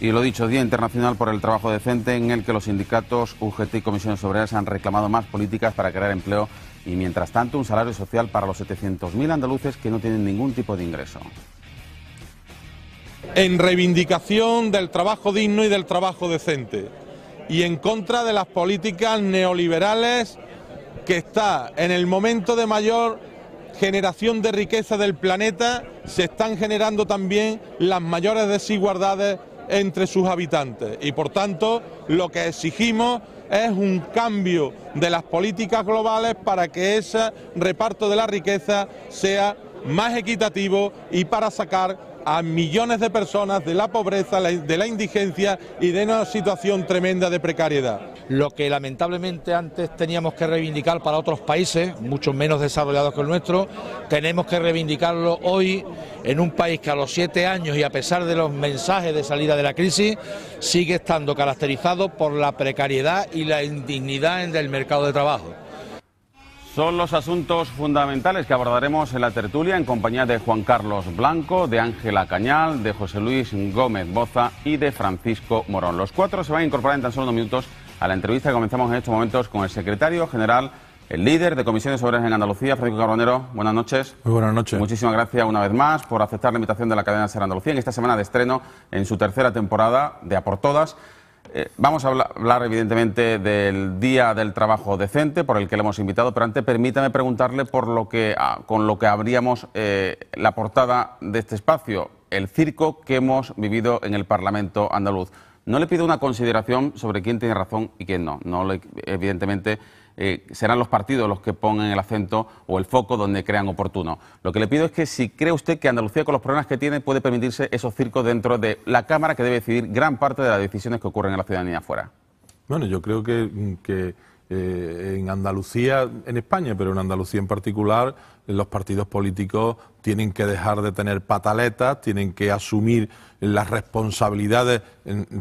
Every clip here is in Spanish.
Y lo dicho, Día Internacional por el Trabajo Decente, en el que los sindicatos, UGT y comisiones obreras han reclamado más políticas para crear empleo y, mientras tanto, un salario social para los 700.000 andaluces que no tienen ningún tipo de ingreso. En reivindicación del trabajo digno y del trabajo decente, y en contra de las políticas neoliberales que está en el momento de mayor generación de riqueza del planeta, se están generando también las mayores desigualdades entre sus habitantes y por tanto lo que exigimos es un cambio de las políticas globales para que ese reparto de la riqueza sea más equitativo y para sacar a millones de personas de la pobreza, de la indigencia y de una situación tremenda de precariedad. Lo que lamentablemente antes teníamos que reivindicar para otros países, mucho menos desarrollados que el nuestro, tenemos que reivindicarlo hoy en un país que a los siete años y a pesar de los mensajes de salida de la crisis, sigue estando caracterizado por la precariedad y la indignidad en el mercado de trabajo. Son los asuntos fundamentales que abordaremos en la tertulia en compañía de Juan Carlos Blanco, de Ángela Cañal, de José Luis Gómez Boza y de Francisco Morón. Los cuatro se van a incorporar en tan solo unos minutos a la entrevista que comenzamos en estos momentos con el secretario general, el líder de Comisiones Obreras en Andalucía, Francisco Carbonero. Buenas noches. Muy buenas noches. Muchísimas gracias una vez más por aceptar la invitación de la cadena Ser Andalucía en esta semana de estreno en su tercera temporada de A por Todas. Eh, vamos a hablar, evidentemente, del Día del Trabajo Decente, por el que le hemos invitado, pero antes permítame preguntarle por lo que, ah, con lo que abríamos eh, la portada de este espacio, el circo que hemos vivido en el Parlamento andaluz. No le pido una consideración sobre quién tiene razón y quién no. No, evidentemente eh, serán los partidos los que pongan el acento o el foco donde crean oportuno. Lo que le pido es que si cree usted que Andalucía, con los problemas que tiene, puede permitirse esos circos dentro de la Cámara que debe decidir gran parte de las decisiones que ocurren en la ciudadanía afuera. Bueno, yo creo que, mm, eh, en Andalucía, en España, pero en Andalucía en particular, los partidos políticos tienen que dejar de tener pataletas, tienen que asumir las responsabilidades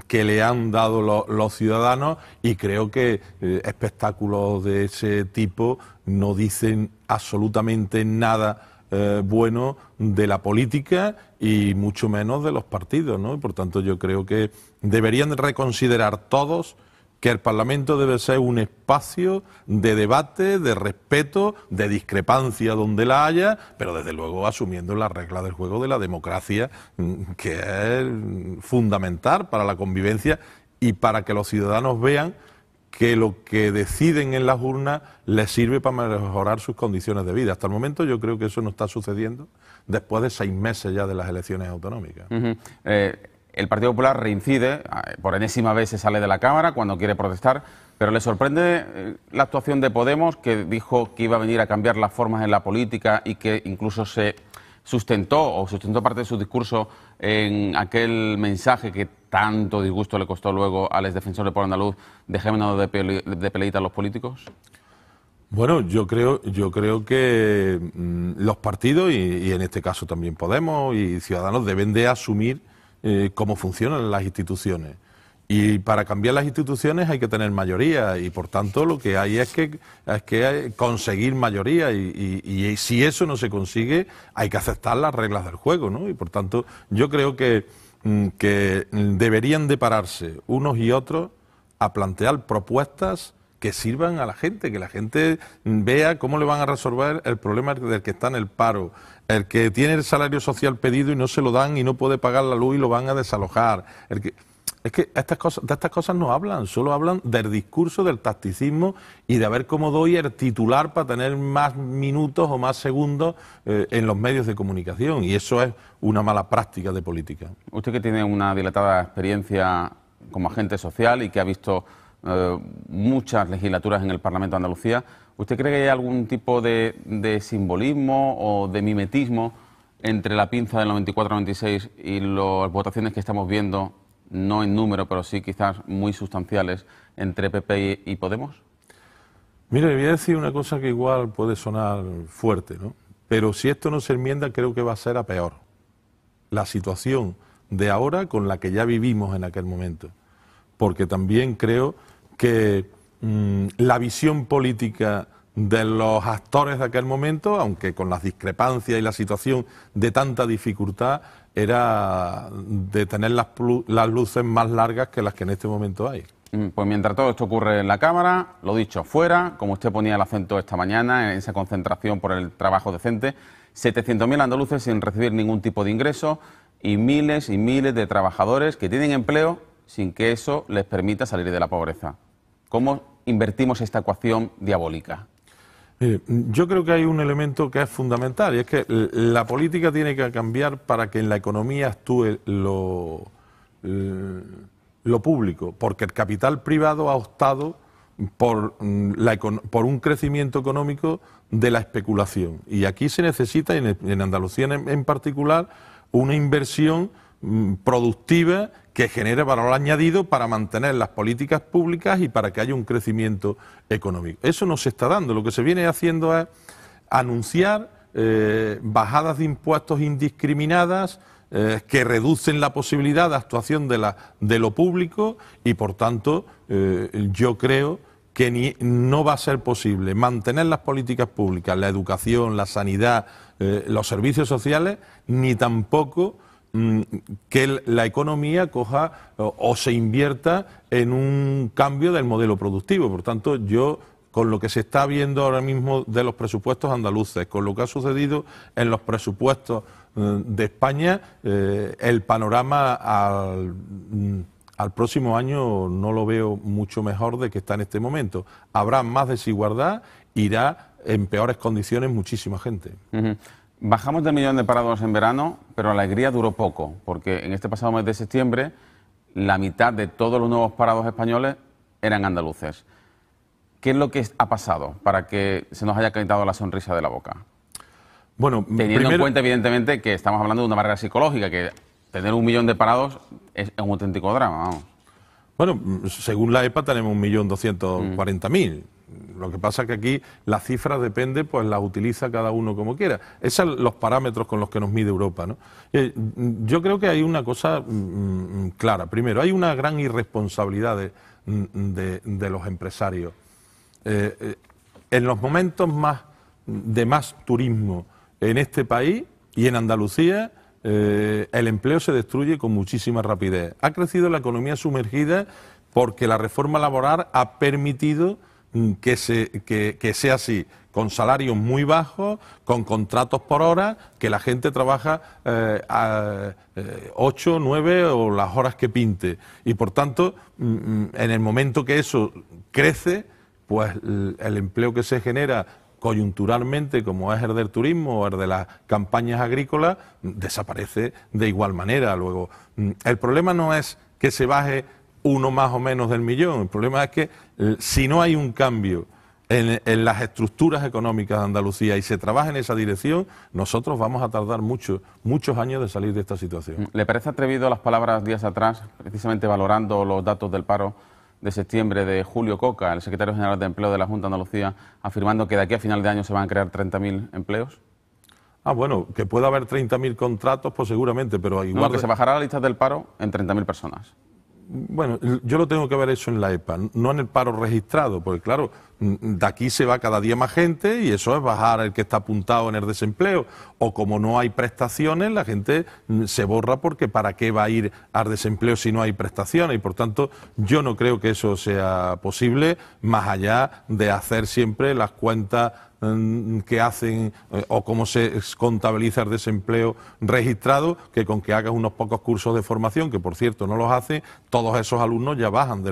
que le han dado los ciudadanos y creo que eh, espectáculos de ese tipo no dicen absolutamente nada eh, bueno de la política y mucho menos de los partidos, ¿no? por tanto yo creo que deberían reconsiderar todos que el Parlamento debe ser un espacio de debate, de respeto, de discrepancia donde la haya, pero desde luego asumiendo la regla del juego de la democracia, mm, que es fundamental para la convivencia y para que los ciudadanos vean que lo que deciden en las urnas les sirve para mejorar sus condiciones de vida. Hasta el momento yo creo que eso no está sucediendo después de seis meses ya de las elecciones autonómicas. El Partido Popular reincide, ah, por enésima vez se sale de la Cámara cuando quiere protestar, pero le sorprende eh, la actuación de Podemos, que dijo que iba a venir a cambiar las formas en la política y que incluso se sustentó o sustentó parte de su discurso en aquel mensaje que tanto disgusto le costó luego a exdefensor de por Andaluz, de, género de peleita a los políticos. Bueno, yo creo, yo creo que mm, los partidos, y, en este caso también Podemos y Ciudadanos, deben de asumir eh, cómo funcionan las instituciones. Y para cambiar las instituciones hay que tener mayoría y por tanto lo que hay es que, es que conseguir mayoría y, y, si eso no se consigue hay que aceptar las reglas del juego, ¿no? Y por tanto yo creo que, mm, que deberían de pararse unos y otros a plantear propuestas que sirvan a la gente, que la gente vea cómo le van a resolver el problema del que está en el paro, el que tiene el salario social pedido y no se lo dan y no puede pagar la luz y lo van a desalojar, Es que estas cosas, de estas cosas no hablan, solo hablan del discurso, del tacticismo y de ver cómo doy el titular para tener más minutos o más segundos eh, en los medios de comunicación. Y eso es una mala práctica de política. Usted que tiene una dilatada experiencia como agente social y que ha visto eh, muchas legislaturas en el Parlamento de Andalucía. ¿Usted cree que hay algún tipo de, de simbolismo o de mimetismo entre la pinza del 94-96 y las votaciones que estamos viendo, no en número, pero sí quizás muy sustanciales, entre PP y, Podemos? Mire, voy a decir una cosa que igual puede sonar fuerte, ¿no? Pero si esto no se enmienda, creo que va a ser a peor. La situación de ahora con la que ya vivimos en aquel momento. Porque también creo que mm, la visión política de los actores de aquel momento, aunque con las discrepancias y la situación de tanta dificultad, era de tener las, las luces más largas que las que en este momento hay. Mm, pues mientras todo esto ocurre en la Cámara, lo dicho, fuera, como usted ponía el acento esta mañana en esa concentración por el trabajo decente, 700.000 andaluces sin recibir ningún tipo de ingreso y miles y miles de trabajadores que tienen empleo sin que eso les permita salir de la pobreza. ¿Cómo invertimos esta ecuación diabólica? yo creo que hay un elemento que es fundamental y es que la política tiene que cambiar para que en la economía actúe lo, público, porque el capital privado ha optado mm, por, un crecimiento económico de la especulación. Y aquí se necesita, en, Andalucía en, particular, una inversión mm, productiva que genere valor añadido para mantener las políticas públicas y para que haya un crecimiento económico. Eso no se está dando. Lo que se viene haciendo es anunciar eh, bajadas de impuestos indiscriminadas eh, que reducen la posibilidad de actuación de, lo público y, por tanto, eh, yo creo que no va a ser posible mantener las políticas públicas, la educación, la sanidad, los servicios sociales, ni tampoco Mm, que la economía coja o se invierta en un cambio del modelo productivo. Por tanto, yo con lo que se está viendo ahora mismo de los presupuestos andaluces, con lo que ha sucedido en los presupuestos mm, de España, eh, el panorama mm, al, próximo año no lo veo mucho mejor de que está en este momento. Habrá más desigualdad, irá en peores condiciones muchísima gente. Bajamos del millón de parados en verano, pero la alegría duró poco, porque en este pasado mes de septiembre la mitad de todos los nuevos parados españoles eran andaluces. ¿Qué es lo que ha pasado para que se nos haya calentado la sonrisa de la boca? Bueno, teniendo en cuenta evidentemente que estamos hablando de una barrera psicológica, que tener un millón de parados es un auténtico drama. Bueno, según la EPA tenemos un millón doscientos cuarenta mil. Lo que pasa es que aquí las cifras depende, pues las utiliza cada uno como quiera. Esos son los parámetros con los que nos mide Europa. Eh, mm, yo creo que hay una cosa mm, mm, clara. Primero, hay una gran irresponsabilidad de, los empresarios. Eh, eh, en los momentos más de más turismo en este país y en Andalucía, el empleo se destruye con muchísima rapidez. Ha crecido la economía sumergida porque la reforma laboral ha permitido que, se, sea así, con salarios muy bajos, con contratos por hora, que la gente trabaja 8, eh, 9 eh, o las horas que pinte. Y por tanto, mm, mm, en el momento que eso crece, pues el empleo que se genera coyunturalmente, como es el del turismo o el de las campañas agrícolas, desaparece de igual manera. Luego, mm, el problema no es que se baje uno más o menos del millón, el problema es que si no hay un cambio en, las estructuras económicas de Andalucía y se trabaja en esa dirección, nosotros vamos a tardar mucho, muchos años de salir de esta situación. Mm, ¿Le parece atrevido las palabras días atrás, precisamente valorando los datos del paro de septiembre de Julio Coca, el secretario general de Empleo de la Junta de Andalucía, afirmando que de aquí a final de año se van a crear 30.000 empleos? Ah, bueno, que pueda haber 30.000 contratos, pues seguramente, pero igual... No, que se bajará la lista del paro en 30.000 personas. Bueno, yo lo tengo que ver eso en la EPA, no en el paro registrado, porque claro, de aquí se va cada día más gente y eso es bajar el que está apuntado en el desempleo. O como no hay prestaciones, la gente se borra porque ¿para qué va a ir al desempleo si no hay prestaciones? Y por tanto, yo no creo que eso sea posible, más allá de hacer siempre las cuentas que hacen eh, o cómo se contabiliza el desempleo registrado que con que hagas unos pocos cursos de formación, que por cierto no los hace, todos esos alumnos ya bajan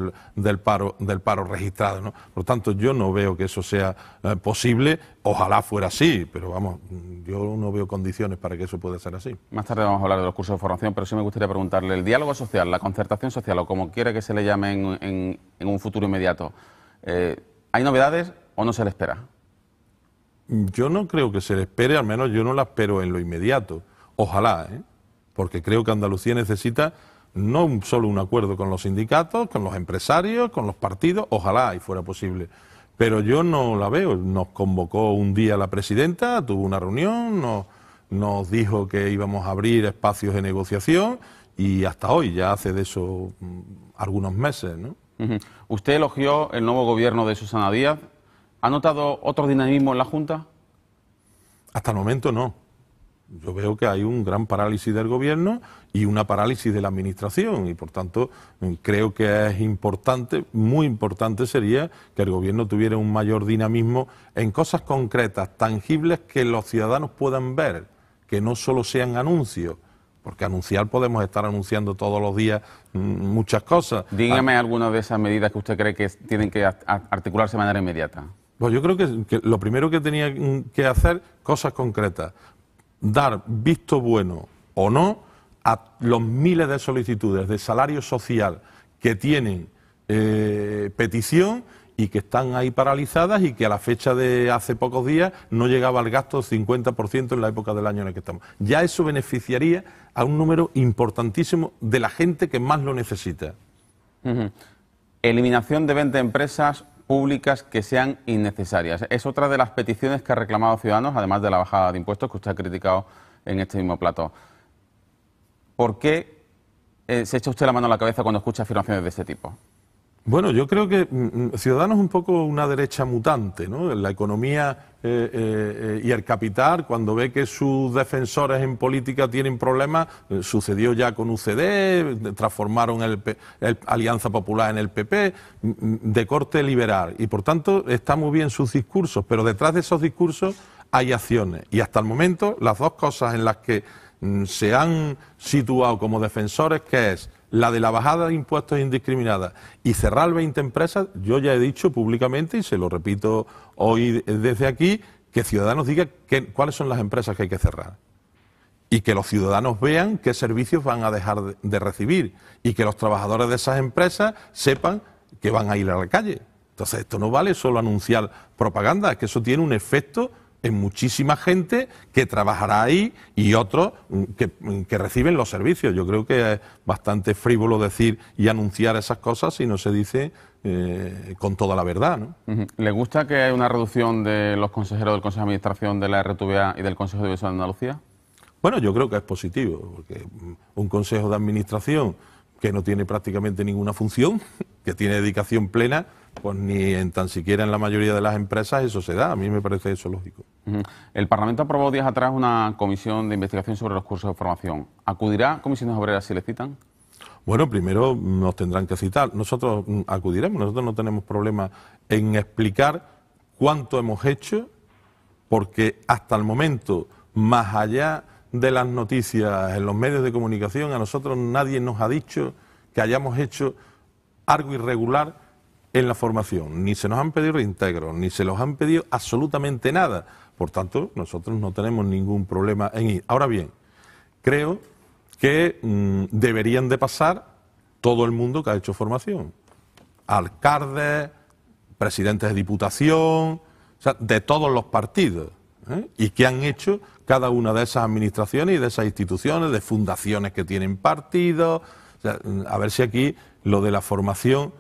del, paro, registrado. ¿no? Por tanto, yo no veo que eso sea eh, posible. Ojalá fuera así, pero vamos, yo no veo condiciones para que eso pueda ser así. Más tarde vamos a hablar de los cursos de formación, pero sí me gustaría preguntarle, el diálogo social, la concertación social o como quiera que se le llame en, un futuro inmediato, eh, ¿hay novedades o no se le espera? yo no creo que se le espere, al menos yo no la espero en lo inmediato. Ojalá, ¿eh? porque creo que Andalucía necesita no solo un acuerdo con los sindicatos, con los empresarios, con los partidos, ojalá y fuera posible. Pero yo no la veo. Nos convocó un día la presidenta, tuvo una reunión, nos, dijo que íbamos a abrir espacios de negociación y hasta hoy, ya hace de eso mm, algunos meses. ¿no? Usted elogió el nuevo gobierno de Susana Díaz, ¿Ha notado otro dinamismo en la Junta? Hasta el momento no. Yo veo que hay un gran parálisis del gobierno y una parálisis de la administración y por tanto mm, creo que es importante, muy importante sería que el gobierno tuviera un mayor dinamismo en cosas concretas, tangibles que los ciudadanos puedan ver, que no solo sean anuncios. Porque anunciar podemos estar anunciando todos los días mm, muchas cosas. Dígame ah. alguna de esas medidas que usted cree que tienen que articularse de manera inmediata. Pues yo creo que, lo primero que tenía que hacer, cosas concretas, dar visto bueno o no a los miles de solicitudes de salario social que tienen eh, petición y que están ahí paralizadas y que a la fecha de hace pocos días no llegaba al gasto del 50% en la época del año en el que estamos. Ya eso beneficiaría a un número importantísimo de la gente que más lo necesita. Eliminación de 20 empresas, públicas que sean innecesarias. Es otra de las peticiones que ha reclamado Ciudadanos, además de la bajada de impuestos que usted ha criticado en este mismo plato. ¿Por qué eh, se echa usted la mano a la cabeza cuando escucha afirmaciones de este tipo? Bueno, yo creo que mm, mm, Ciudadanos es un poco una derecha mutante, ¿no? La economía eh, eh, eh, y el capital, cuando ve que sus defensores en política tienen problemas, sucedió ya con UCD, transformaron el, Alianza Popular en el PP, mm, de corte liberal. Y por tanto, está muy bien sus discursos, pero detrás de esos discursos hay acciones. Y hasta el momento, las dos cosas en las que se han situado como defensores, que es la de la bajada de impuestos indiscriminada y cerrar 20 empresas, yo ya he dicho públicamente y se lo repito hoy desde aquí, que Ciudadanos diga cuáles son las empresas que hay que cerrar. Y que los ciudadanos vean qué servicios van a dejar de, de recibir y que los trabajadores de esas empresas sepan que van a ir a la calle. Entonces, esto no vale solo anunciar propaganda, es que eso tiene un efecto en muchísima gente que trabajará ahí y otros mm, mm, que, reciben los servicios. Yo creo que es bastante frívolo decir y anunciar esas cosas si no se dice eh, con toda la verdad. ¿no? ¿Le gusta que haya una reducción de los consejeros del Consejo de Administración de la RTVA y del Consejo de División de Andalucía? Bueno, yo creo que es positivo, porque mm, un Consejo de Administración que no tiene prácticamente ninguna función, que tiene dedicación plena, pues ni en tan siquiera en la mayoría de las empresas eso se da. A mí me parece eso lógico. El Parlamento aprobó días atrás una comisión de investigación sobre los cursos de formación. ¿Acudirá comisiones obreras si le citan? Bueno, primero nos tendrán que citar. Nosotros mm, acudiremos, nosotros no tenemos problema en explicar cuánto hemos hecho, porque hasta el momento, más allá de las noticias en los medios de comunicación, a nosotros nadie nos ha dicho que hayamos hecho algo irregular en la formación, ni se nos han pedido reintegro... ni se los han pedido absolutamente nada. Por tanto, nosotros no tenemos ningún problema en ir. Ahora bien, creo que mm, deberían de pasar todo el mundo que ha hecho formación. Alcaldes, presidentes de diputación, de todos los partidos. ¿eh? Y que han hecho cada una de esas administraciones y de esas instituciones, de fundaciones que tienen partidos. Mm, a ver si aquí lo de la formación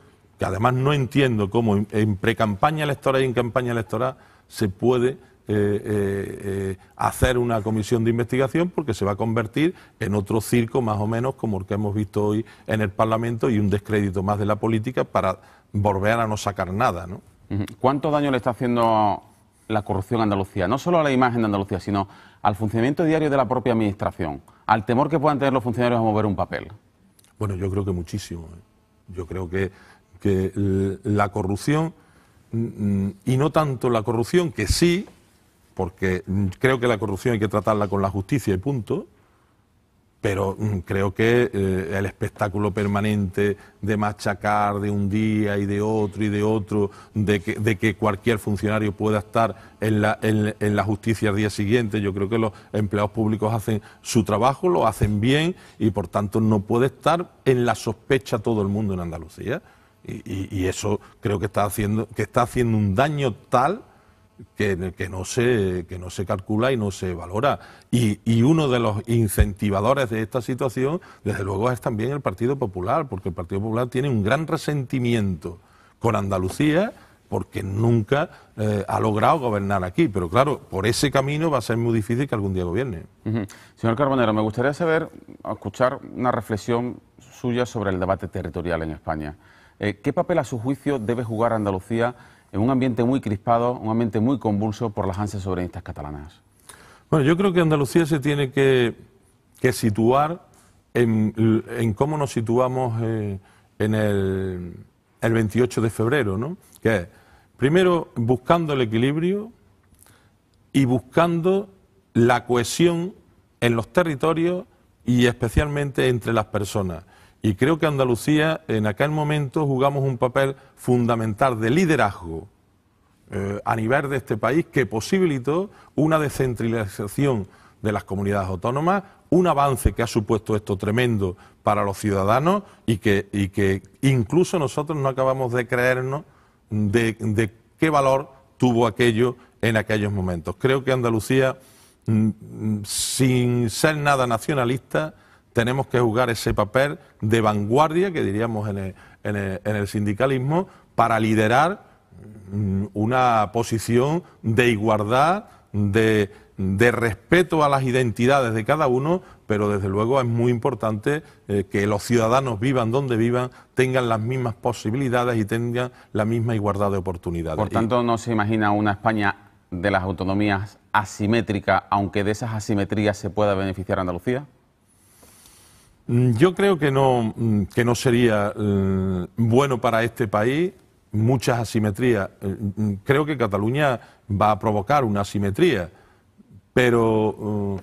que además no entiendo cómo en precampaña electoral y en campaña electoral se puede eh, eh, eh, hacer una comisión de investigación porque se va a convertir en otro circo más o menos como el que hemos visto hoy en el Parlamento y un descrédito más de la política para volver a no sacar nada. ¿Cuánto daño le está haciendo la corrupción a Andalucía? No solo a la imagen de Andalucía, sino al funcionamiento diario de la propia Administración, al temor que puedan tener los funcionarios a mover un papel. Bueno, yo creo que muchísimo. Yo creo que que eh, la corrupción, mm, y no tanto la corrupción, que sí, porque mm, creo que la corrupción hay que tratarla con la justicia y punto, pero mm, creo que eh, el espectáculo permanente de machacar de un día y de otro y de otro, de que, cualquier funcionario pueda estar en la justicia al día siguiente, yo creo que los empleados públicos hacen su trabajo, lo hacen bien y por tanto no puede estar en la sospecha todo el mundo en Andalucía. Y, eso creo que está haciendo, que está haciendo un daño tal que, no se, que no se calcula y no se valora. Y, uno de los incentivadores de esta situación, desde luego, es también el Partido Popular, porque el Partido Popular tiene un gran resentimiento con Andalucía porque nunca eh, ha logrado gobernar aquí. Pero claro, por ese camino va a ser muy difícil que algún día gobierne. Señor Carbonero, me gustaría saber, escuchar una reflexión suya sobre el debate territorial en España. Eh, ¿Qué papel a su juicio debe jugar Andalucía en un ambiente muy crispado, un ambiente muy convulso por las ansias soberanistas catalanas? Bueno, yo creo que Andalucía se tiene que, situar en, cómo nos situamos eh, en el, el, 28 de febrero, ¿no? Que es, primero, buscando el equilibrio y buscando la cohesión en los territorios y especialmente entre las personas. Y creo que Andalucía en aquel momento jugamos un papel fundamental de liderazgo eh, a nivel de este país que posibilitó una descentralización de las comunidades autónomas, un avance que ha supuesto esto tremendo para los ciudadanos y que, incluso nosotros no acabamos de creernos de qué valor tuvo aquello en aquellos momentos. Creo que Andalucía, mm, mm, sin ser nada nacionalista, tenemos que jugar ese papel de vanguardia, que diríamos en el, sindicalismo, para liderar mm, una posición de igualdad, de, respeto a las identidades de cada uno, pero desde luego es muy importante eh, que los ciudadanos vivan donde vivan, tengan las mismas posibilidades y tengan la misma igualdad de oportunidades. Por tanto, no se imagina una España de las autonomías asimétricas, aunque de esas asimetrías se pueda beneficiar Andalucía. Mm, yo creo que no, mm, sería mm, bueno para este país muchas asimetrías. Eh, creo que Cataluña va a provocar una asimetría, pero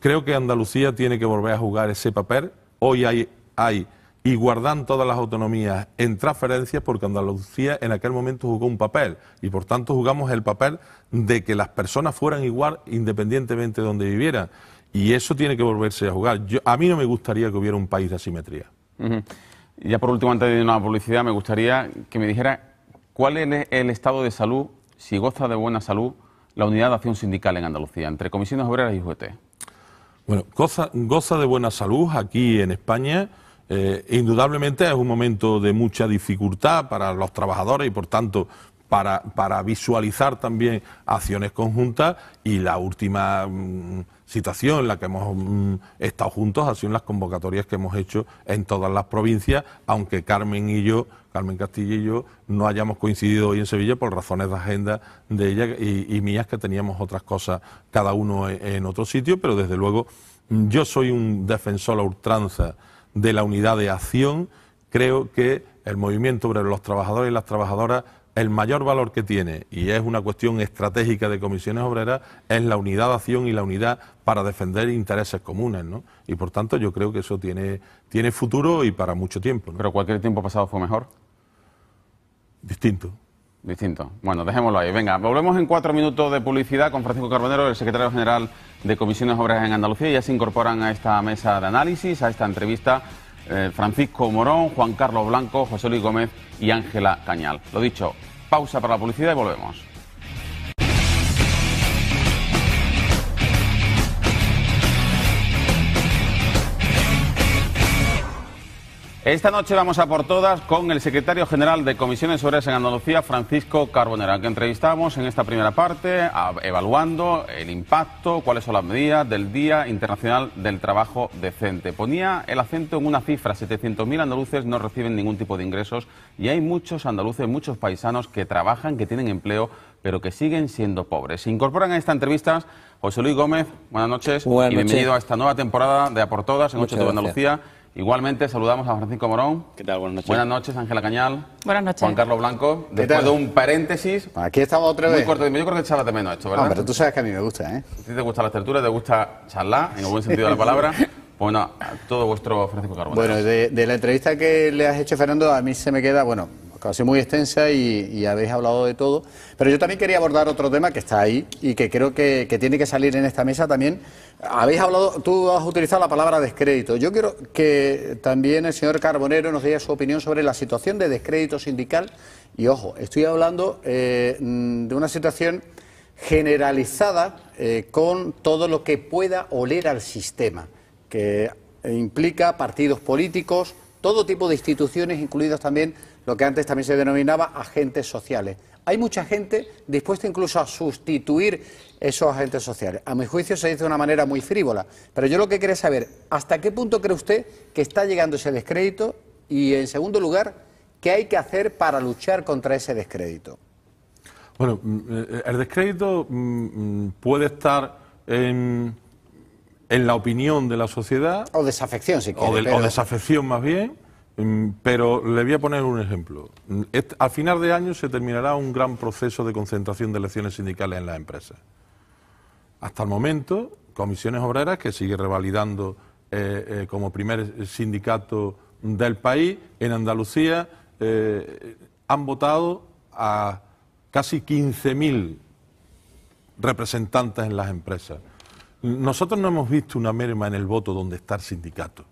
creo que Andalucía tiene que volver a jugar ese papel. Hoy hay, hay y guardan todas las autonomías en transferencias porque Andalucía en aquel momento jugó un papel y por tanto jugamos el papel de que las personas fueran igual independientemente de donde vivieran. Y eso tiene que volverse a jugar. a mí no me gustaría que hubiera un país de asimetría. Ya por último, antes de una publicidad, me gustaría que me dijera cuál es el estado de salud, si goza de buena salud, la unidad de acción sindical en Andalucía, entre comisiones obreras y UGT. Bueno, goza, goza de buena salud aquí en España. Eh, indudablemente es un momento de mucha dificultad para los trabajadores y por tanto para, visualizar también acciones conjuntas y la última mm, situación en la que hemos mm, estado juntos ha sido las convocatorias que hemos hecho en todas las provincias, aunque Carmen y yo, Carmen Castillo y yo, no hayamos coincidido hoy en Sevilla por razones de agenda de ella y, mías que teníamos otras cosas cada uno en, otro sitio, pero desde luego mm, yo soy un defensor a ultranza de la unidad de acción, creo que el movimiento obrero, los trabajadores y las trabajadoras el mayor valor que tiene, y es una cuestión estratégica de comisiones obreras, es la unidad de acción y la unidad para defender intereses comunes, Y por tanto yo creo que eso tiene, tiene futuro y para mucho tiempo. ¿Pero cualquier tiempo pasado fue mejor? Distinto. Distinto. Bueno, dejémoslo ahí. Venga, volvemos en cuatro minutos de publicidad con Francisco Carbonero, el secretario general de Comisiones Obreras en Andalucía. Ya se incorporan a esta mesa de análisis, a esta entrevista eh, Francisco Morón, Juan Carlos Blanco, José Luis Gómez y Ángela Cañal. Lo dicho, pausa para la publicidad y volvemos. Esta noche vamos a por todas con el secretario general de Comisiones Obreras en Andalucía, Francisco Carbonera, que entrevistamos en esta primera parte, evaluando el impacto, cuáles son las medidas del Día Internacional del Trabajo Decente. Ponía el acento en una cifra, 700.000 andaluces no reciben ningún tipo de ingresos y hay muchos andaluces, muchos paisanos que trabajan, que tienen empleo, pero que siguen siendo pobres. Se incorporan a esta entrevista José Luis Gómez, buenas noches y bienvenido a esta nueva temporada de A por Todas en de Andalucía. Igualmente saludamos a Francisco Morón. ¿Qué tal? Buenas noches. Buenas noches, Ángela Cañal. Buenas noches. Juan Carlos Blanco. Después de un paréntesis. Aquí estamos otra vez. Muy corto, yo creo que charla de menos esto, ¿verdad? Ah, pero tú sabes que a mí me gusta, ¿eh? Si te gusta la tertulia, te gusta charlar, en el buen sentido de la palabra. Bueno, a todo vuestro Francisco Carbón. Bueno, de, de, la entrevista que le has hecho, Fernando, a mí se me queda, bueno, ...casi muy extensa y, habéis hablado de todo. Pero yo también quería abordar otro tema que está ahí y que creo que, tiene que salir en esta mesa también. Habéis hablado, tú has utilizado la palabra descrédito. Yo quiero que también el señor Carbonero nos dé su opinión sobre la situación de descrédito sindical. Y ojo, estoy hablando eh, de una situación generalizada eh, con todo lo que pueda oler al sistema, que implica partidos políticos, todo tipo de instituciones, incluidas también lo que antes también se denominaba agentes sociales. Hay mucha gente dispuesta incluso a sustituir esos agentes sociales. A mi juicio se dice de una manera muy frívola, pero yo lo que quería saber, ¿hasta qué punto cree usted que está llegando ese descrédito? Y en segundo lugar, ¿qué hay que hacer para luchar contra ese descrédito? Bueno, mm, eh, el descrédito mm, mm, puede estar en, la opinión de la sociedad. O desafección, si quiere. o desafección más bien Mm, pero le voy a poner un ejemplo. Mm, al final de año se terminará un gran proceso de concentración de elecciones sindicales en las empresas. Hasta el momento, Comisiones Obreras, que sigue revalidando eh, eh, como primer sindicato del país, en Andalucía eh, han votado a casi 15.000 representantes en las empresas. Nosotros no hemos visto una merma en el voto donde está el sindicato.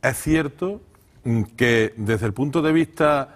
Es cierto Mm, que desde el punto de vista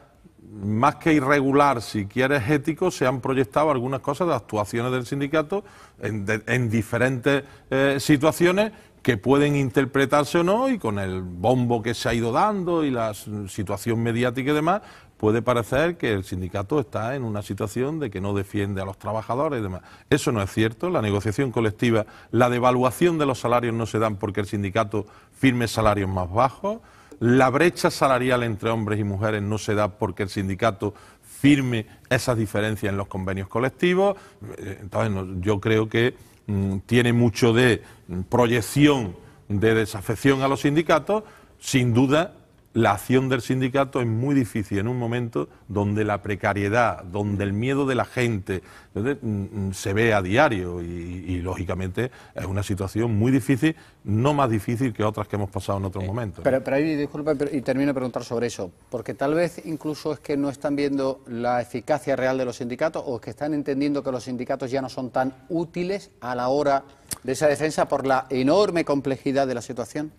más que irregular, si quieres ético, se han proyectado algunas cosas de actuaciones del sindicato en, diferentes eh, situaciones que pueden interpretarse o no y con el bombo que se ha ido dando y la situación mediática y demás, puede parecer que el sindicato está en una situación de que no defiende a los trabajadores y demás. Eso no es cierto, la negociación colectiva, la devaluación de los salarios no se dan porque el sindicato firme salarios más bajos. La brecha salarial entre hombres y mujeres no se da porque el sindicato firme esas diferencias en los convenios colectivos. Eh, entonces, yo creo que mm, tiene mucho de mm, proyección de desafección a los sindicatos. Sin duda, la acción del sindicato es muy difícil en un momento donde la precariedad, donde el miedo de la gente mm, se ve a diario y, lógicamente es una situación muy difícil no más difícil que otras que hemos pasado en otros eh, momentos. Pero, pero, ahí, disculpa, y termino de preguntar sobre eso, porque tal vez incluso es que no están viendo la eficacia real de los sindicatos o es que están entendiendo que los sindicatos ya no son tan útiles a la hora de esa defensa por la enorme complejidad de la situación.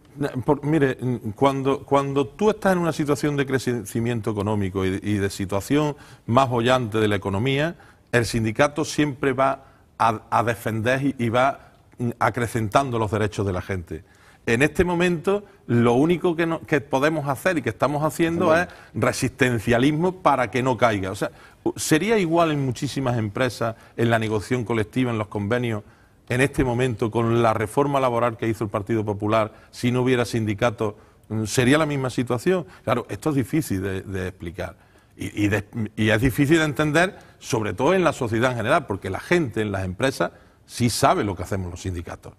mire, cuando, cuando tú estás en una situación de crecimiento económico y, de situación más bollante de la economía, el sindicato siempre va a, defender y, y va acrecentando los derechos de la gente. En este momento, lo único que, podemos hacer y que estamos haciendo es resistencialismo para que no caiga. O sea, sería igual en muchísimas empresas, en la negociación colectiva, en los convenios, en este momento, con la reforma laboral que hizo el Partido Popular, si no hubiera sindicatos, mm, sería la misma situación. Claro, esto es difícil de, explicar. y es difícil de entender, sobre todo en la sociedad en general, porque la gente, en las empresas, sí sabe lo que hacemos los sindicatos.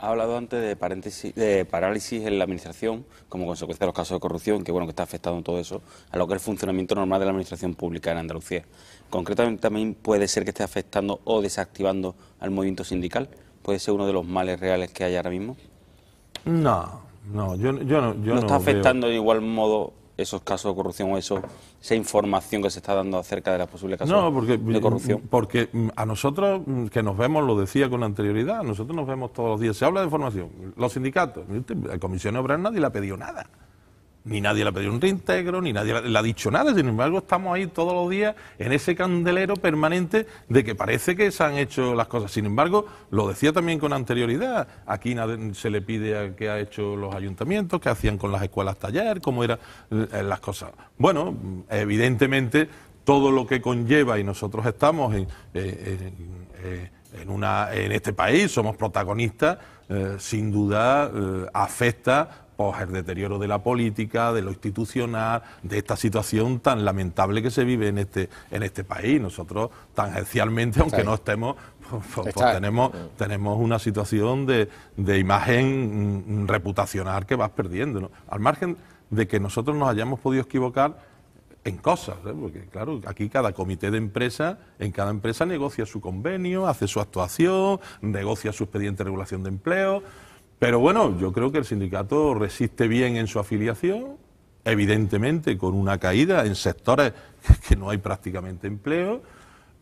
Ha hablado antes de, parálisis en la administración como consecuencia de los casos de corrupción, que bueno que está afectando todo eso a lo que es el funcionamiento normal de la administración pública en Andalucía. Concretamente también puede ser que esté afectando o desactivando al movimiento sindical. ¿Puede ser uno de los males reales que hay ahora mismo? No, no, yo, no. ¿No está afectando de igual modo esos casos de corrupción o eso, esa información que se está dando acerca de las posibles casos de corrupción? Mm, porque mm, a nosotros, mm, que nos vemos, lo decía con anterioridad, nosotros nos vemos todos los días, se habla de formación, los sindicatos, la Comisión Obrera nadie le ha pedido nada. Ni nadie le ha pedido un reintegro, ni nadie le ha dicho nada. Sin embargo, estamos ahí todos los días en ese candelero permanente de que parece que se han hecho las cosas. Sin embargo, lo decía también con anterioridad, aquí se le pide a qué ha hecho los ayuntamientos, qué hacían con las escuelas taller, cómo eran eh, las cosas. Bueno, evidentemente todo lo que conlleva y nosotros estamos en, eh, eh, una, en este país, somos protagonistas, sin duda afecta pues, el deterioro de la política, de lo institucional, de esta situación tan lamentable que se vive en este, en este país. Nosotros, tangencialmente, aunque no estemos, pues, pues, pues, tenemos, mm. tenemos una situación de, de imagen mm, mm, reputacional que vas perdiendo. Al margen de que nosotros nos hayamos podido equivocar, en cosas, ¿eh? porque claro, aquí cada comité de empresa, en cada empresa negocia su convenio, hace su actuación, negocia su expediente de regulación de empleo, pero bueno, yo creo que el sindicato resiste bien en su afiliación, evidentemente con una caída en sectores que no hay prácticamente empleo.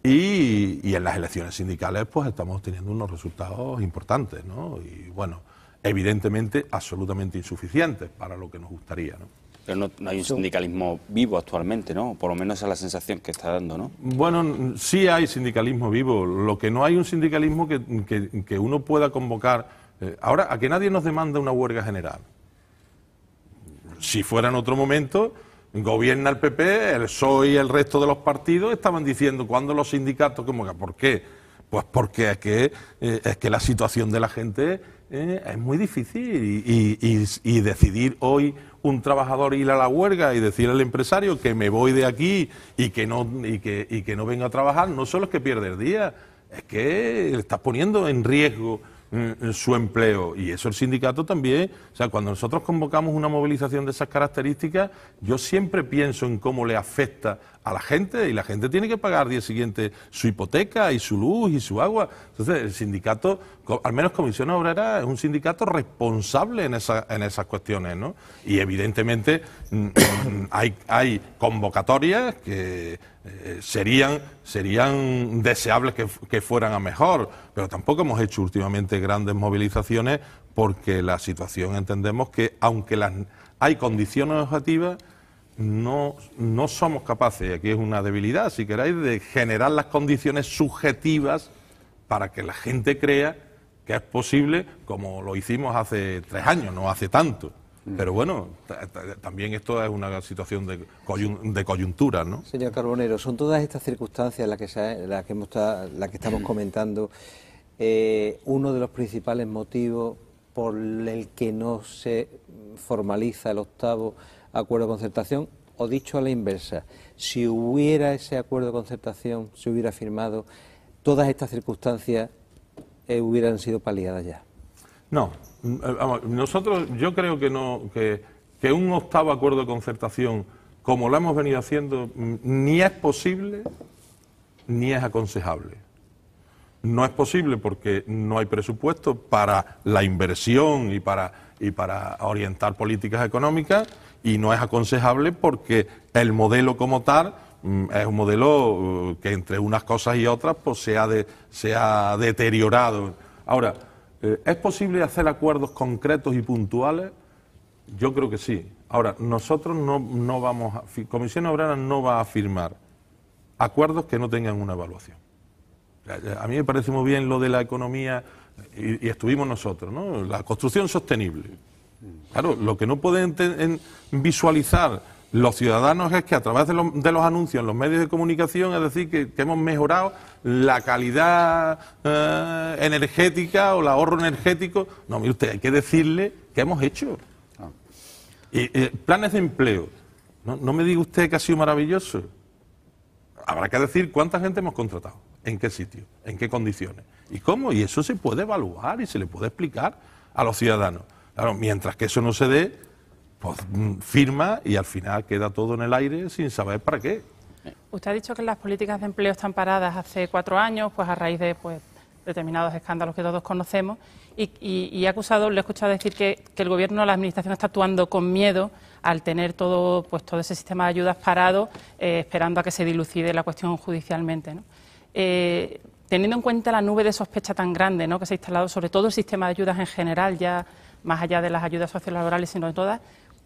Y, en las elecciones sindicales pues estamos teniendo unos resultados importantes, ¿no? Y bueno, evidentemente absolutamente insuficientes para lo que nos gustaría, ¿no? Pero no, hay un sindicalismo vivo actualmente, ¿no? Por lo menos esa es la sensación que está dando, ¿no? Bueno, sí hay sindicalismo vivo. Lo que no hay un sindicalismo que, que uno pueda convocar eh, ahora, a que nadie nos demanda una huelga general. Si fuera en otro momento, gobierna el PP, el PSOE y el resto de los partidos estaban diciendo cuando los sindicatos, como que, ¿por qué? Pues porque es que, eh, es que la situación de la gente eh, es muy difícil y, decidir hoy un trabajador ir a la huelga y decir al empresario que me voy de aquí y que no, y que, que no venga a trabajar, no solo es que pierde el día, es que le estás poniendo en riesgo eh, su empleo. Y eso el sindicato también, o sea, cuando nosotros convocamos una movilización de esas características, yo siempre pienso en cómo le afecta a la gente y la gente tiene que pagar día siguiente su hipoteca y su luz y su agua. Entonces, el sindicato, al menos Comisión Obrera, es un sindicato responsable en, esa, en esas cuestiones, ¿no? Y evidentemente mm, hay, hay convocatorias que eh, serían, deseables que, fueran a mejor, pero tampoco hemos hecho últimamente grandes movilizaciones porque la situación entendemos que, aunque hay condiciones objetivas, no, somos capaces, y aquí es una debilidad, si queráis, de generar las condiciones subjetivas para que la gente crea que es posible, como lo hicimos hace tres años, no hace tanto. Pero bueno, también esto es una situación de, coyuntura, ¿no? Señor Carbonero, son todas estas circunstancias las que, que estamos comentando eh, uno de los principales motivos por el que no se formaliza el octavo acuerdo de concertación, o dicho a la inversa, si hubiera ese acuerdo de concertación, si hubiera firmado, todas estas circunstancias eh, hubieran sido paliadas ya. No, mm, eh, nosotros yo creo que no que, que un octavo acuerdo de concertación como lo hemos venido haciendo mm, ni es posible ni es aconsejable. No es posible porque no hay presupuesto para la inversión y para, y para orientar políticas económicas y no es aconsejable porque el modelo como tal mm, es un modelo uh, que entre unas cosas y otras pues se ha, de, se ha deteriorado. Ahora, eh, ¿Es posible hacer acuerdos concretos y puntuales? Yo creo que sí. Ahora, nosotros no, vamos a. Comisión Obrera no va a firmar acuerdos que no tengan una evaluación. A mí me parece muy bien lo de la economía, y, y estuvimos nosotros, ¿no? La construcción sostenible. Claro, lo que no pueden visualizar los ciudadanos es que a través de, los anuncios en los medios de comunicación, es decir, que, hemos mejorado la calidad eh, energética o el ahorro energético. No, mire usted, hay que decirle qué hemos hecho. Ah. Y, eh, planes de empleo. No, no me diga usted que ha sido maravilloso. Habrá que decir cuánta gente hemos contratado, en qué sitio, en qué condiciones y cómo. Y eso se puede evaluar y se le puede explicar a los ciudadanos. Claro, mientras que eso no se dé, pues mm, firma y al final queda todo en el aire sin saber para qué. Usted ha dicho que las políticas de empleo están paradas hace cuatro años, pues a raíz de pues, determinados escándalos que todos conocemos, y, y, acusado, le he escuchado decir que, el gobierno, la administración está actuando con miedo al tener todo, pues, todo ese sistema de ayudas parado, eh, esperando a que se dilucide la cuestión judicialmente. Eh, teniendo en cuenta la nube de sospecha tan grande que se ha instalado sobre todo el sistema de ayudas en general, ya más allá de las ayudas sociolaborales, sino de todas,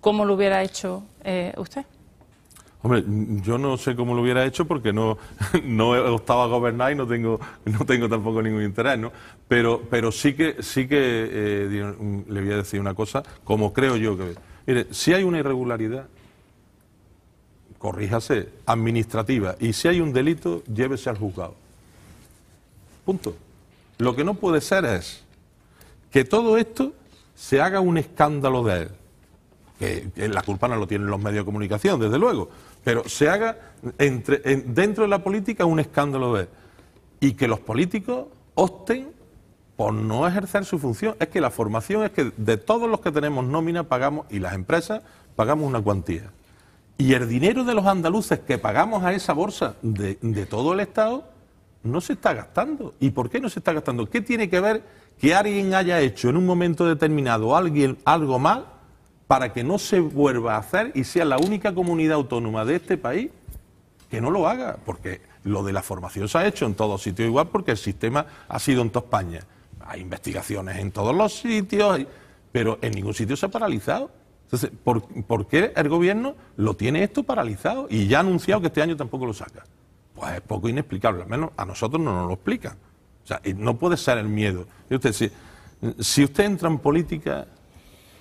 ¿cómo lo hubiera hecho eh, usted? Hombre, yo no sé cómo lo hubiera hecho porque no, no he optado a gobernar y no tengo, no tengo tampoco ningún interés, ¿no? Pero, pero sí que, sí que eh, le voy a decir una cosa, como creo yo que... Mire, si hay una irregularidad, corríjase, administrativa, y si hay un delito, llévese al juzgado. Punto. Lo que no puede ser es que todo esto se haga un escándalo de él que, la culpa no lo tienen los medios de comunicación, desde luego, pero se haga entre, dentro de la política un escándalo de... Y que los políticos opten por no ejercer su función. Es que la formación es que de todos los que tenemos nómina pagamos, y las empresas pagamos una cuantía. Y el dinero de los andaluces que pagamos a esa bolsa de, de todo el Estado no se está gastando. ¿Y por qué no se está gastando? ¿Qué tiene que ver que alguien haya hecho en un momento determinado alguien, algo mal para que no se vuelva a hacer y sea la única comunidad autónoma de este país que no lo haga, porque lo de la formación se ha hecho en todos sitios igual porque el sistema ha sido en toda España. Hay investigaciones en todos los sitios, pero en ningún sitio se ha paralizado. Entonces, ¿por, qué el gobierno lo tiene esto paralizado y ya ha anunciado que este año tampoco lo saca? Pues es poco inexplicable, al menos a nosotros no nos lo explican. O sea, no puede ser el miedo. si usted entra en política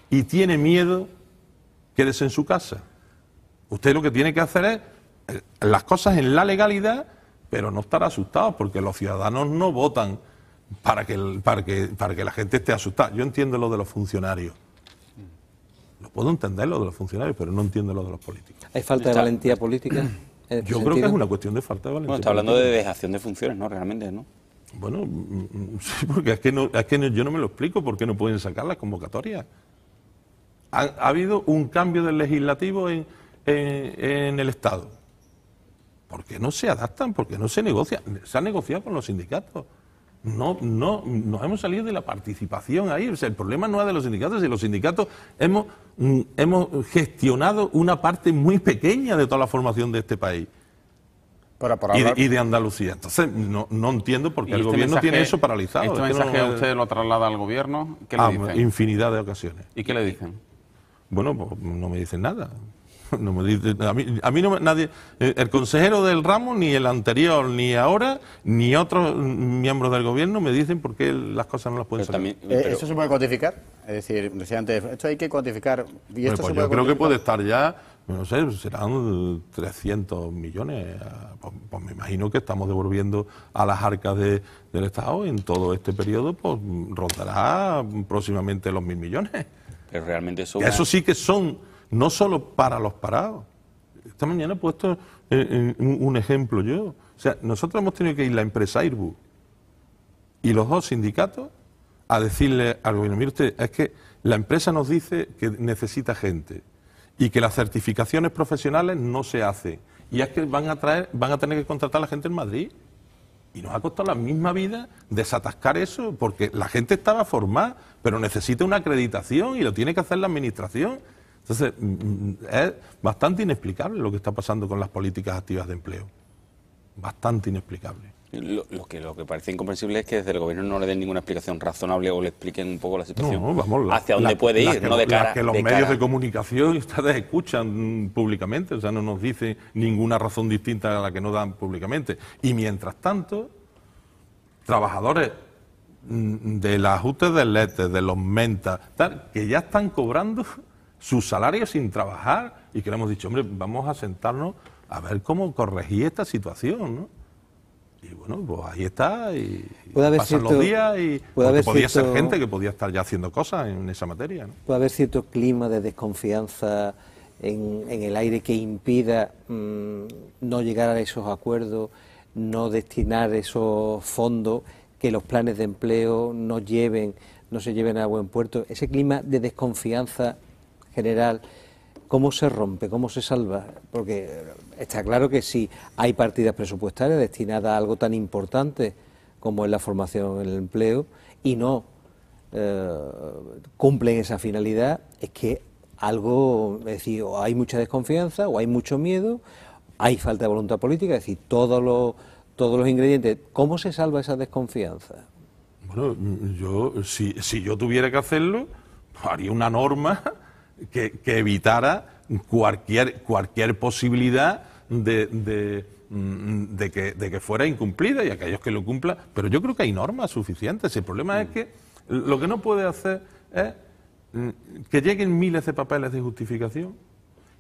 y tiene miedo, quédese en su casa. Usted lo que tiene que hacer es eh, las cosas en la legalidad, pero no estar asustado, porque los ciudadanos no votan para que, para que la gente esté asustada. Yo entiendo lo de los funcionarios. Lo puedo entender lo de los funcionarios, pero no entiendo lo de los políticos. ¿Hay falta de valentía política? Este yo creo que es una cuestión de falta de valentía. Bueno, está hablando de dejación de funciones, ¿no? Realmente, ¿no? Bueno, sí, porque es que, no, que yo no me lo explico por qué no pueden sacar las convocatorias ha, habido un cambio del legislativo en, en, el Estado. Porque no se adaptan, porque no se negocia. Se ha negociado con los sindicatos. No, no, nos hemos salido de la participación ahí. O sea, el problema no es de los sindicatos, si los sindicatos hemos, mm, hemos gestionado una parte muy pequeña de toda la formación de este país. Para, para y, de, Andalucía. Entonces, no, no entiendo por qué el este gobierno tiene eso paralizado. ¿Este mensaje usted lo traslada al gobierno? ¿Qué ah, Infinidad de ocasiones. ¿Y qué le dicen? Bueno, pues no me dicen nada. No me a mí, a mí no, nadie, eh, el consejero del ramo, ni el anterior, ni ahora, ni otros miembros del gobierno me dicen por qué las cosas no las pueden salir. Eh, ¿Esto se puede cuantificar? Es decir, decía antes, esto hay que cuantificar. ¿Y esto pues yo creo que puede estar ya, no sé, serán 300 millones. Eh, pues, pues, me imagino que estamos devolviendo a las arcas del Estado en todo este periodo, pues rondará próximamente los mil millones realmente eso... sí que son, no solo para los parados. Esta mañana he puesto eh, un, ejemplo yo. O sea, nosotros hemos tenido que ir la empresa Airbus y los dos sindicatos a decirle al gobierno, mire usted, es que la empresa nos dice que necesita gente y que las certificaciones profesionales no se hacen. Y es que van a, traer, van a tener que contratar a la gente en Madrid. Y nos ha costado la misma vida desatascar eso, porque la gente estaba formada, pero necesita una acreditación y lo tiene que hacer la administración. Entonces, mm, mm, es bastante inexplicable lo que está pasando con las políticas activas de empleo. Bastante inexplicable. Lo, que, lo que parece incomprensible es que desde el gobierno no le den ninguna explicación razonable o le expliquen un poco la situación. hacia dónde puede ir, no de cara. que los medios de comunicación ustedes escuchan públicamente, o sea, no nos dicen ninguna razón distinta a la que no dan públicamente. Y mientras tanto, trabajadores mm, de las ajustes del LETE, de los MENTA, que ya están cobrando sus salarios sin trabajar y que le hemos dicho, hombre, vamos a sentarnos a ver cómo corregir esta situación, ¿no? Y bueno, pues ahí está, y, pasan los días, y podía ser gente que podía estar ya haciendo cosas en esa materia. Puede haber cierto clima de desconfianza en, el aire que impida mm, no llegar a esos acuerdos, no destinar esos fondos, que los planes de empleo no lleven, no se lleven a buen puerto. Ese clima de desconfianza general ¿Cómo se rompe? ¿Cómo se salva? Porque está claro que si hay partidas presupuestarias destinadas a algo tan importante como es la formación en el empleo y no eh, cumplen esa finalidad, es que algo, es decir, o hay mucha desconfianza o hay mucho miedo, hay falta de voluntad política, es decir, todos los, todos los ingredientes. ¿Cómo se salva esa desconfianza? Bueno, yo, si, si yo tuviera que hacerlo, haría una norma que, que evitara cualquier, cualquier posibilidad de, mm, de que, de que, fuera incumplida y aquellos que lo cumplan. Pero yo creo que hay normas suficientes. El problema es que lo que no puede hacer es mm, que lleguen miles de papeles de justificación,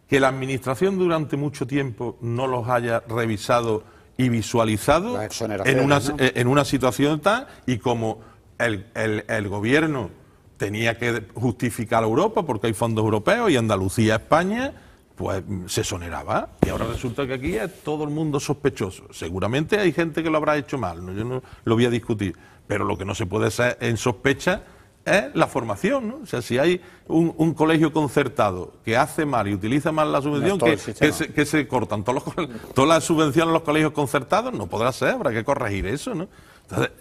que la Administración durante mucho tiempo no los haya revisado y visualizado en una, en una situación tal y como el, el Gobierno tenía que justificar a Europa porque hay fondos europeos y Andalucía, España, pues se soneraba. Y ahora resulta que aquí es todo el mundo sospechoso. Seguramente hay gente que lo habrá hecho mal, ¿no? yo no lo voy a discutir. Pero lo que no se puede hacer en sospecha es la formación. ¿no? O sea, si hay un, colegio concertado que hace mal y utiliza mal la subvención, que, se, cortan todas las subvenciones a los colegios concertados, no podrá ser, habrá que corregir eso. ¿no? Entonces,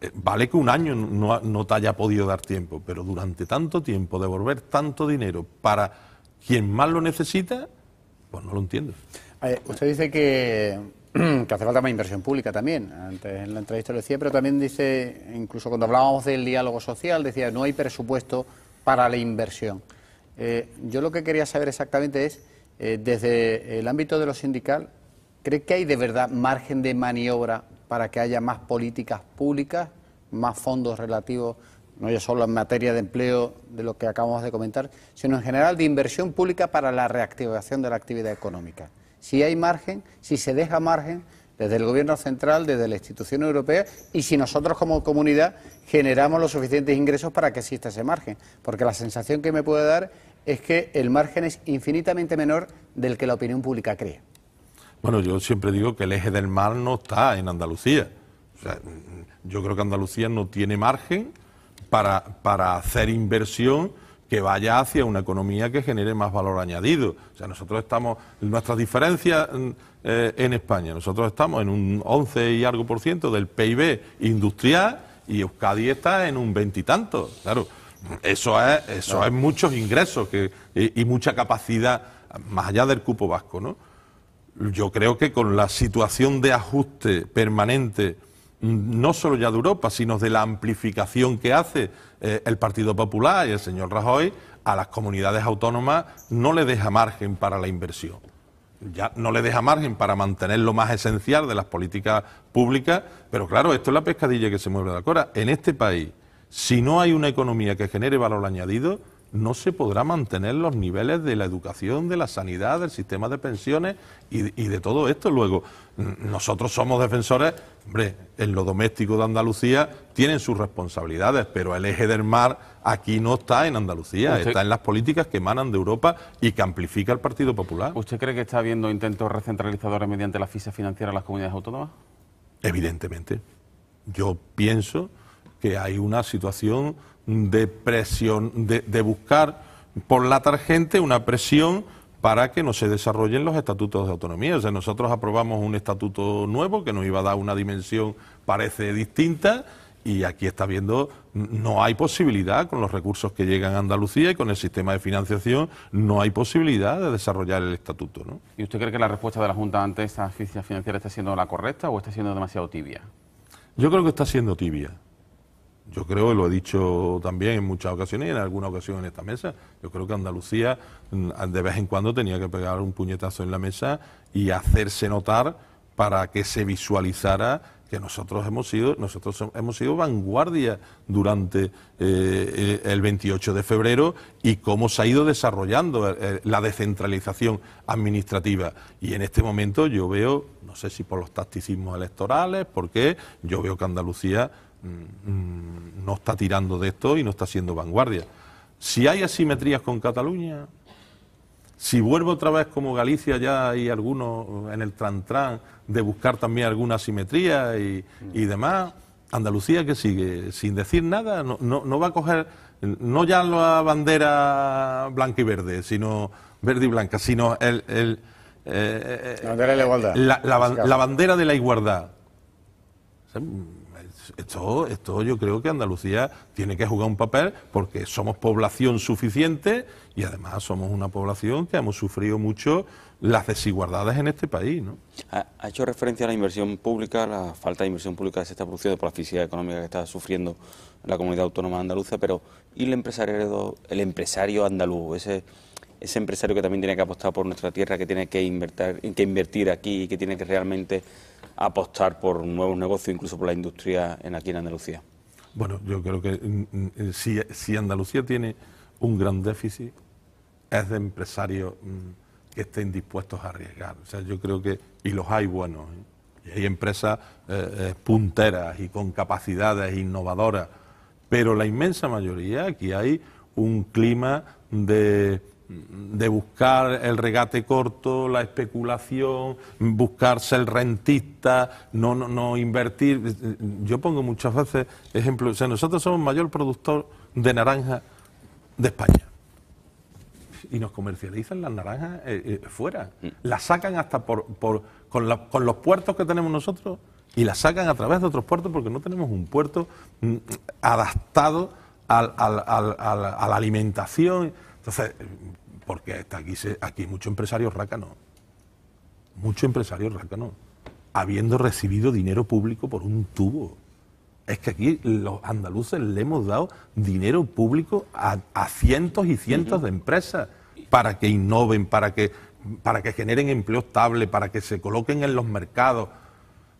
eh, vale que un año no, te haya podido dar tiempo, pero durante tanto tiempo devolver tanto dinero para quien más lo necesita, pues no lo entiendo. Eh, usted dice que, hace falta más inversión pública también. Antes en la entrevista lo decía, pero también dice, incluso cuando hablábamos del diálogo social, decía, no hay presupuesto para la inversión. Eh, yo lo que quería saber exactamente es, desde el ámbito de lo sindical, ¿cree que hay de verdad margen de maniobra para que haya más políticas públicas, más fondos relativos, no ya solo en materia de empleo de lo que acabamos de comentar, sino en general de inversión pública para la reactivación de la actividad económica. Si hay margen, si se deja margen desde el Gobierno central, desde la institución europea y si nosotros como comunidad generamos los suficientes ingresos para que exista ese margen. Porque la sensación que me puede dar es que el margen es infinitamente menor del que la opinión pública cree. Bueno, yo siempre digo que el eje del mar no está en Andalucía. O sea, yo creo que Andalucía no tiene margen para, para hacer inversión que vaya hacia una economía que genere más valor añadido. O sea, nosotros estamos, nuestras diferencias mm, eh, en España, nosotros estamos en un 11 y algo por ciento del PIB industrial y Euskadi está en un veintitanto, Claro, eso es, eso es muchos ingresos y, mucha capacidad, más allá del cupo vasco, ¿no? yo creo que con la situación de ajuste permanente, mm, no solo ya de Europa, sino de la amplificación que hace eh, el Partido Popular y el señor Rajoy, a las comunidades autónomas no le deja margen para la inversión. Ya no le deja margen para mantener lo más esencial de las políticas públicas, pero claro, esto es la pescadilla que se mueve de la cora. En este país, si no hay una economía que genere valor añadido, no se podrá mantener los niveles de la educación, de la sanidad, del sistema de pensiones y, de todo esto. Luego, nosotros somos defensores, hombre, en lo doméstico de Andalucía tienen sus responsabilidades, pero el eje del mar aquí no está en Andalucía, está en las políticas que emanan de Europa y que amplifica el Partido Popular. ¿Usted cree que está habiendo intentos recentralizadores mediante la FISA financiera a las comunidades autónomas? Evidentemente. Yo pienso que hay una situación de presión, de, de buscar por la tarjeta una presión para que no se desarrollen los estatutos de autonomía. O sea, nosotros aprobamos un estatuto nuevo que nos iba a dar una dimensión, parece, distinta, y aquí está viendo, no hay posibilidad con los recursos que llegan a Andalucía y con el sistema de financiación, no hay posibilidad de desarrollar el estatuto. ¿Y usted cree que la respuesta de la Junta ante esta asfixia financiera está siendo la correcta o está siendo demasiado tibia? Yo creo que está siendo tibia. Yo creo, y lo he dicho también en muchas ocasiones y en alguna ocasión en esta mesa, yo creo que Andalucía mm, de vez en cuando tenía que pegar un puñetazo en la mesa y hacerse notar para que se visualizara que nosotros hemos sido, nosotros hemos sido vanguardia durante eh, eh, el 28 de febrero y cómo se ha ido desarrollando eh, la descentralización administrativa. Y en este momento yo veo, no sé si por los tacticismos electorales, porque yo veo que Andalucía Mm, no está tirando de esto y no está siendo vanguardia. Si hay asimetrías con Cataluña, si vuelvo otra vez como Galicia ya hay algunos en el trantrán de buscar también alguna asimetría y, demás, Andalucía que sigue sin decir nada, no, va a coger no ya la bandera blanca y verde, sino verde y blanca, sino el, eh, la bandera de la igualdad esto, esto yo creo que Andalucía tiene que jugar un papel porque somos población suficiente y además somos una población que hemos sufrido mucho las desigualdades en este país. ¿no? Ha, hecho referencia a la inversión pública, la falta de inversión pública que se está produciendo por la fisicidad económica que está sufriendo la comunidad autónoma andaluza, pero ¿y el empresario, el empresario andaluz? Ese, ese empresario que también tiene que apostar por nuestra tierra, que tiene que invertir, que invertir aquí y que tiene que realmente apostar por nuevos negocios, incluso por la industria en, aquí en Andalucía. Bueno, yo creo que mm, mm, eh, si, Andalucía tiene un gran déficit, es de empresarios mm, que estén dispuestos a arriesgar. O sea, yo creo que, y los hay buenos, ¿eh? y hay empresas eh, punteras y con capacidades innovadoras, pero la inmensa mayoría aquí hay un clima de de buscar el regate corto, la especulación, buscarse el rentista, no, no, invertir. Yo pongo muchas veces ejemplos. O nosotros somos el mayor productor de naranja de España. Y nos comercializan las naranjas eh, eh, fuera. Las sacan hasta por, con, con los puertos que tenemos nosotros y las sacan a través de otros puertos porque no tenemos un puerto mm, adaptado a la alimentación. Entonces, porque hasta aquí, aquí hay mucho empresario no, mucho empresario no, habiendo recibido dinero público por un tubo. Es que aquí los andaluces le hemos dado dinero público a, cientos y cientos de empresas para que innoven, para que, para que generen empleo estable, para que se coloquen en los mercados.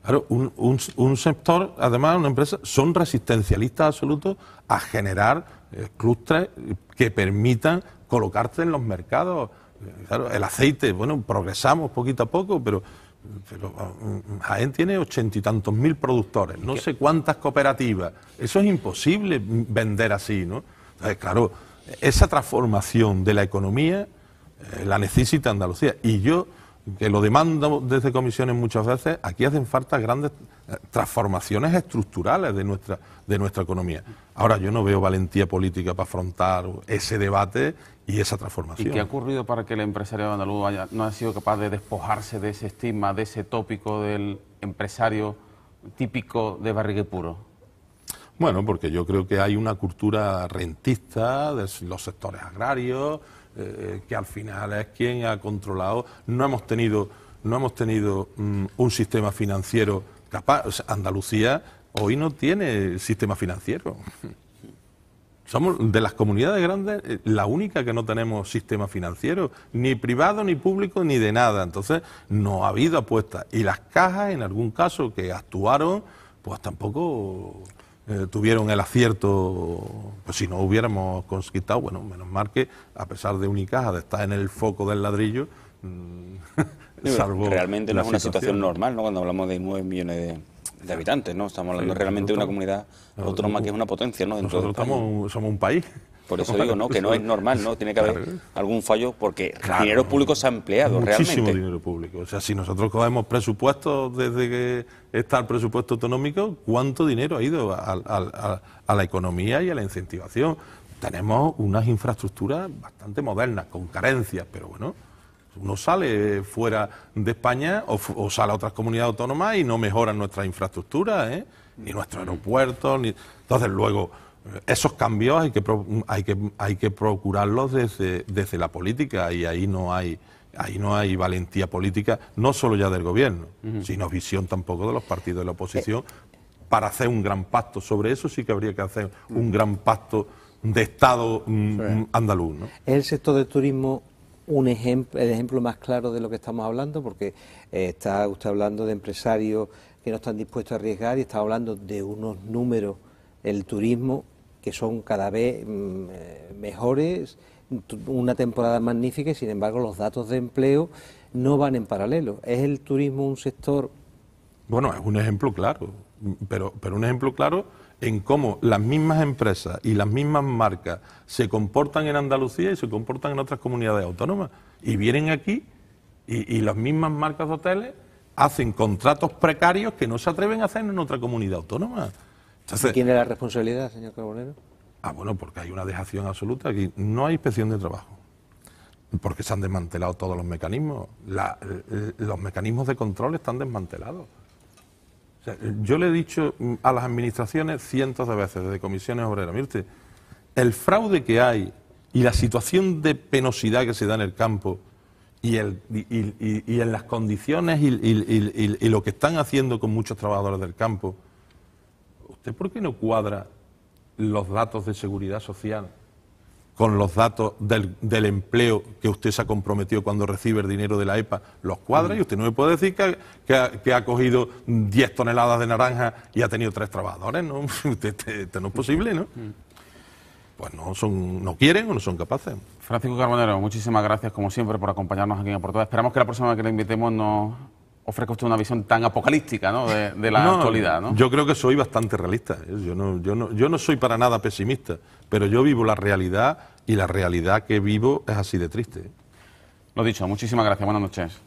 Claro, un, sector, además, una empresa, son resistencialistas absolutos a generar eh, clusters que permitan colocarte en los mercados. Eh, claro, el aceite, bueno, progresamos poquito a poco, pero, mm, Jaén tiene ochenta y tantos mil productores, no sé cuántas cooperativas. Eso es imposible vender así, ¿no? Entonces, claro, esa transformación de la economía eh, la necesita Andalucía. Y yo que lo demanda desde comisiones muchas veces, aquí hacen falta grandes eh, transformaciones estructurales de nuestra, de nuestra economía. Ahora yo no veo valentía política para afrontar ese debate y esa transformación. ¿Y qué ha ocurrido para que el empresario andaluz haya, no ha sido capaz de despojarse de ese estigma, de ese tópico del empresario típico de barrigue puro? Bueno, porque yo creo que hay una cultura rentista de los sectores agrarios, eh, eh, que al final es quien ha controlado. No hemos tenido, no hemos tenido mm, un sistema financiero capaz. Andalucía hoy no tiene sistema financiero. Somos de las comunidades grandes eh, la única que no tenemos sistema financiero, ni privado, ni público, ni de nada. Entonces, no ha habido apuestas. Y las cajas, en algún caso, que actuaron, pues tampoco eh, tuvieron el acierto, pues si no hubiéramos conquistado, bueno, menos mal que a pesar de Unicaja de estar en el foco del ladrillo, mm, salvo Realmente no es una situación normal, ¿no? Cuando hablamos de 9 millones de, habitantes, ¿no? Estamos hablando realmente de una comunidad autónoma que es una potencia, ¿no? nosotros estamos, somos un país. Por eso digo, ¿no? Que no es normal, ¿no? Tiene que haber algún fallo porque dinero público se ha empleado realmente. Muchísimo dinero público. O sea, si nosotros cogemos presupuestos desde que está el presupuesto autonómico, ¿cuánto dinero ha ido a, la economía y a la incentivación? Tenemos unas infraestructuras bastante modernas, con carencias, pero bueno, uno sale fuera de España o, sale a otras comunidades autónomas y no mejoran nuestras infraestructuras, ¿eh? ni nuestros aeropuertos, ni... Entonces luego esos cambios hay que, hay que, hay que procurarlos desde, desde la política y ahí no hay, ahí no hay valentía política, no solo ya del gobierno, sino visión tampoco de los partidos de la oposición. Eh, Para hacer un gran pacto sobre eso sí que habría que hacer mm. un gran pacto de Estado mm, mm, andaluz. ¿no? el sector del turismo un ejemplo, el ejemplo más claro de lo que estamos hablando? Porque eh, está usted hablando de empresarios que no están dispuestos a arriesgar y está hablando de unos números, el turismo que son cada vez mm, eh, mejores, una temporada magnífica y sin embargo los datos de empleo no van en paralelo. ¿Es el turismo un sector? Bueno, es un ejemplo claro, pero, pero un ejemplo claro en cómo las mismas empresas y las mismas marcas se comportan en Andalucía y se comportan en otras comunidades autónomas. Y vienen aquí y, y las mismas marcas de hoteles hacen contratos precarios que no se atreven a hacer en otra comunidad autónoma. ¿Quién es la responsabilidad, señor Carbonero? Ah, bueno, porque hay una dejación absoluta. Aquí no hay inspección de trabajo, porque se han desmantelado todos los mecanismos. Eh, los mecanismos de control están desmantelados. yo le he dicho mm, a las administraciones cientos de veces, desde comisiones obreras, mire el fraude que hay y la situación de penosidad que se da en el campo y en las condiciones y, lo que están haciendo con muchos trabajadores del campo, este, por qué no cuadra los datos de seguridad social con los datos del, empleo que usted se ha comprometido cuando recibe el dinero de la EPA, los cuadra y usted no me puede decir que, ha, cogido 10 toneladas de naranja y ha tenido tres trabajadores, ¿no? Usted, este, este no es posible, ¿no? Pues no, son, no quieren o no son capaces. Francisco Carbonero, muchísimas gracias como siempre por acompañarnos aquí en Portugal. Esperamos que la próxima vez que le invitemos nos ofrece usted una visión tan apocalíptica de, la actualidad. ¿no? Yo creo que soy bastante realista. ¿eh? Yo no, yo, no, yo no soy para nada pesimista, pero yo vivo la realidad y la realidad que vivo es así de triste. ¿eh? Lo dicho, muchísimas gracias. Buenas noches.